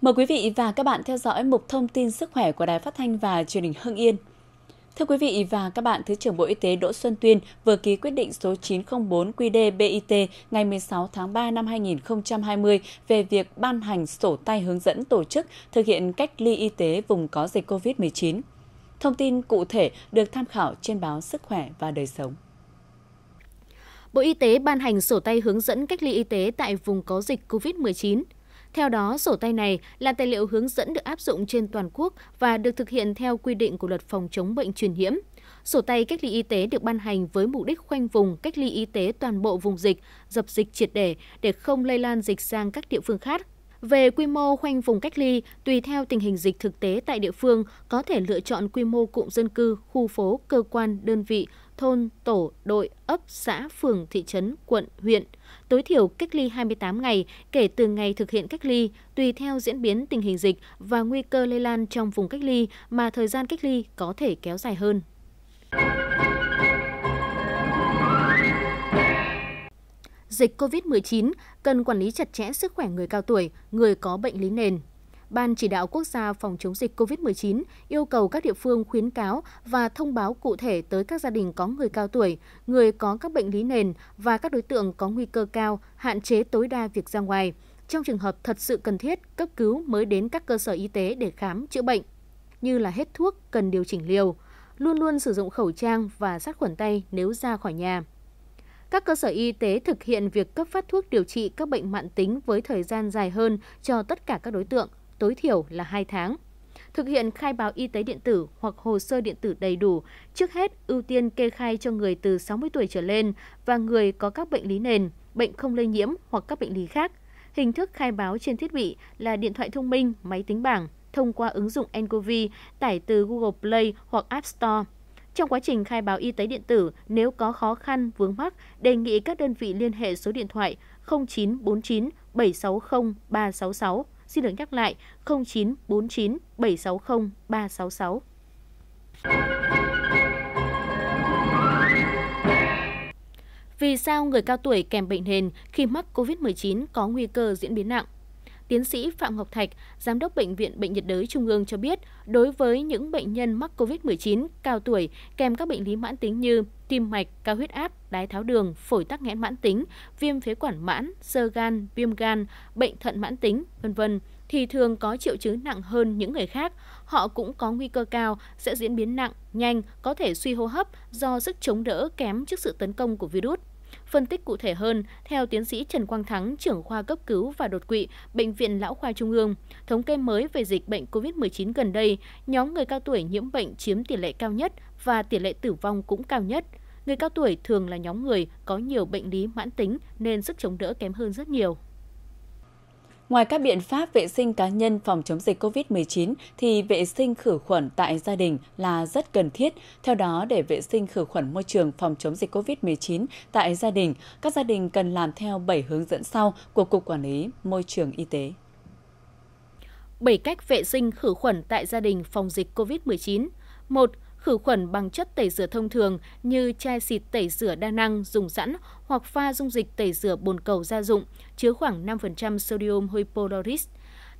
Mời quý vị và các bạn theo dõi mục thông tin sức khỏe của Đài Phát thanh và Truyền hình Hưng Yên. Thưa quý vị và các bạn, Thứ trưởng Bộ Y tế Đỗ Xuân Tuyên vừa ký quyết định số 904 QĐ-BIT ngày 16 tháng 3 năm 2020 về việc ban hành sổ tay hướng dẫn tổ chức thực hiện cách ly y tế vùng có dịch COVID-19. Thông tin cụ thể được tham khảo trên báo Sức khỏe và Đời sống. Bộ Y tế ban hành sổ tay hướng dẫn cách ly y tế tại vùng có dịch COVID-19 theo đó, sổ tay này là tài liệu hướng dẫn được áp dụng trên toàn quốc và được thực hiện theo quy định của Luật phòng chống bệnh truyền nhiễm. Sổ tay cách ly y tế được ban hành với mục đích khoanh vùng cách ly y tế toàn bộ vùng dịch, dập dịch triệt để để không lây lan dịch sang các địa phương khác. Về quy mô khoanh vùng cách ly, tùy theo tình hình dịch thực tế tại địa phương, có thể lựa chọn quy mô cụm dân cư, khu phố, cơ quan, đơn vị, thôn, tổ, đội, ấp, xã, phường, thị trấn, quận, huyện. Tối thiểu cách ly 28 ngày kể từ ngày thực hiện cách ly, tùy theo diễn biến tình hình dịch và nguy cơ lây lan trong vùng cách ly mà thời gian cách ly có thể kéo dài hơn. Dịch COVID-19 cần quản lý chặt chẽ sức khỏe người cao tuổi, người có bệnh lý nền, Ban chỉ đạo quốc gia phòng chống dịch COVID-19 yêu cầu các địa phương khuyến cáo và thông báo cụ thể tới các gia đình có người cao tuổi, người có các bệnh lý nền và các đối tượng có nguy cơ cao, hạn chế tối đa việc ra ngoài. Trong trường hợp thật sự cần thiết, cấp cứu mới đến các cơ sở y tế để khám chữa bệnh, như là hết thuốc cần điều chỉnh liều, luôn luôn sử dụng khẩu trang và sát khuẩn tay nếu ra khỏi nhà các cơ sở y tế thực hiện việc cấp phát thuốc điều trị các bệnh mạng tính với thời gian dài hơn cho tất cả các đối tượng, tối thiểu là 2 tháng. Thực hiện khai báo y tế điện tử hoặc hồ sơ điện tử đầy đủ, trước hết ưu tiên kê khai cho người từ 60 tuổi trở lên và người có các bệnh lý nền, bệnh không lây nhiễm hoặc các bệnh lý khác. Hình thức khai báo trên thiết bị là điện thoại thông minh, máy tính bảng, thông qua ứng dụng nCoV tải từ Google Play hoặc App Store. Trong quá trình khai báo y tế điện tử, nếu có khó khăn, vướng mắc, đề nghị các đơn vị liên hệ số điện thoại 0949 760 366 Xin được nhắc lại 0949 760 366. Vì sao người cao tuổi kèm bệnh nền khi mắc COVID-19 có nguy cơ diễn biến nặng? Tiến sĩ Phạm Ngọc Thạch, Giám đốc Bệnh viện Bệnh nhiệt đới Trung ương cho biết, đối với những bệnh nhân mắc COVID-19 cao tuổi kèm các bệnh lý mãn tính như tim mạch, cao huyết áp, đái tháo đường, phổi tắc nghẽn mãn tính, viêm phế quản mãn, sơ gan, viêm gan, bệnh thận mãn tính, vân vân thì thường có triệu chứng nặng hơn những người khác. Họ cũng có nguy cơ cao sẽ diễn biến nặng, nhanh, có thể suy hô hấp do sức chống đỡ kém trước sự tấn công của virus. Phân tích cụ thể hơn, theo tiến sĩ Trần Quang Thắng, trưởng khoa cấp cứu và đột quỵ, Bệnh viện Lão khoa Trung ương, thống kê mới về dịch bệnh COVID-19 gần đây, nhóm người cao tuổi nhiễm bệnh chiếm tỷ lệ cao nhất và tỷ lệ tử vong cũng cao nhất. Người cao tuổi thường là nhóm người có nhiều bệnh lý mãn tính nên sức chống đỡ kém hơn rất nhiều. Ngoài các biện pháp vệ sinh cá nhân phòng chống dịch COVID-19 thì vệ sinh khử khuẩn tại gia đình là rất cần thiết. Theo đó, để vệ sinh khử khuẩn môi trường phòng chống dịch COVID-19 tại gia đình, các gia đình cần làm theo 7 hướng dẫn sau của Cục Quản lý Môi trường Y tế. 7 cách vệ sinh khử khuẩn tại gia đình phòng dịch COVID-19. 1 khử khuẩn bằng chất tẩy rửa thông thường như chai xịt tẩy rửa đa năng dùng sẵn hoặc pha dung dịch tẩy rửa bồn cầu gia dụng chứa khoảng 5% sodium hypochlorite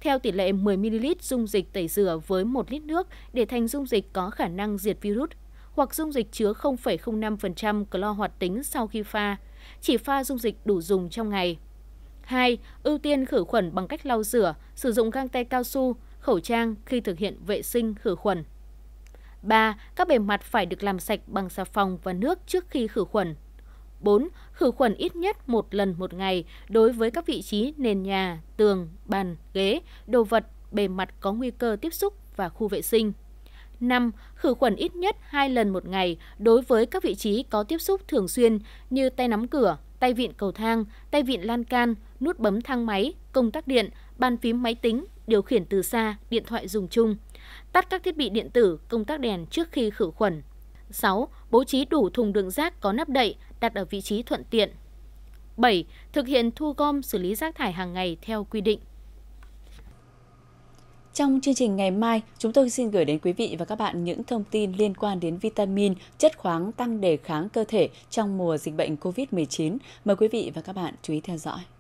theo tỷ lệ 10ml dung dịch tẩy rửa với 1 lít nước để thành dung dịch có khả năng diệt virus hoặc dung dịch chứa 0,05% clo hoạt tính sau khi pha, chỉ pha dung dịch đủ dùng trong ngày. 2. Ưu tiên khử khuẩn bằng cách lau rửa, sử dụng găng tay cao su, khẩu trang khi thực hiện vệ sinh khử khuẩn. 3. Các bề mặt phải được làm sạch bằng xà phòng và nước trước khi khử khuẩn. 4. Khử khuẩn ít nhất một lần một ngày đối với các vị trí nền nhà, tường, bàn, ghế, đồ vật, bề mặt có nguy cơ tiếp xúc và khu vệ sinh. 5. Khử khuẩn ít nhất 2 lần một ngày đối với các vị trí có tiếp xúc thường xuyên như tay nắm cửa, tay vịn cầu thang, tay vịn lan can, nút bấm thang máy, công tắc điện, bàn phím máy tính, điều khiển từ xa, điện thoại dùng chung. Tắt các thiết bị điện tử, công tắc đèn trước khi khử khuẩn. 6. Bố trí đủ thùng đựng rác có nắp đậy đặt ở vị trí thuận tiện. 7. Thực hiện thu gom xử lý rác thải hàng ngày theo quy định. Trong chương trình ngày mai, chúng tôi xin gửi đến quý vị và các bạn những thông tin liên quan đến vitamin, chất khoáng tăng đề kháng cơ thể trong mùa dịch bệnh COVID-19. Mời quý vị và các bạn chú ý theo dõi.